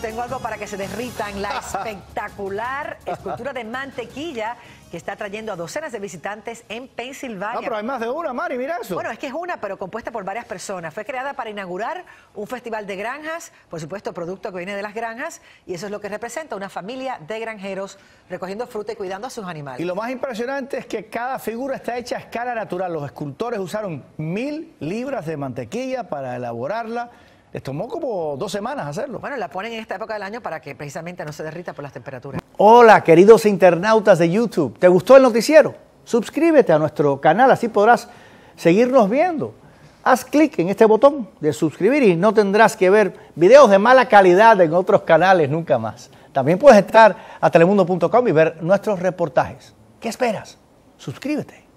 Tengo algo para que se derritan. La espectacular escultura de mantequilla que está trayendo a docenas de visitantes en Pensilvania. No, pero hay más de una, Mari, mira eso. Bueno, es que es una, pero compuesta por varias personas. Fue creada para inaugurar un festival de granjas, por supuesto, producto que viene de las granjas, y eso es lo que representa una familia de granjeros recogiendo fruta y cuidando a sus animales. Y lo más impresionante es que cada figura está hecha a escala natural. Los escultores usaron mil libras de mantequilla para elaborarla les tomó como dos semanas hacerlo. Bueno, la ponen en esta época del año para que precisamente no se derrita por las temperaturas. Hola, queridos internautas de YouTube. ¿Te gustó el noticiero? Suscríbete a nuestro canal, así podrás seguirnos viendo. Haz clic en este botón de suscribir y no tendrás que ver videos de mala calidad en otros canales nunca más. También puedes estar a telemundo.com y ver nuestros reportajes. ¿Qué esperas? Suscríbete.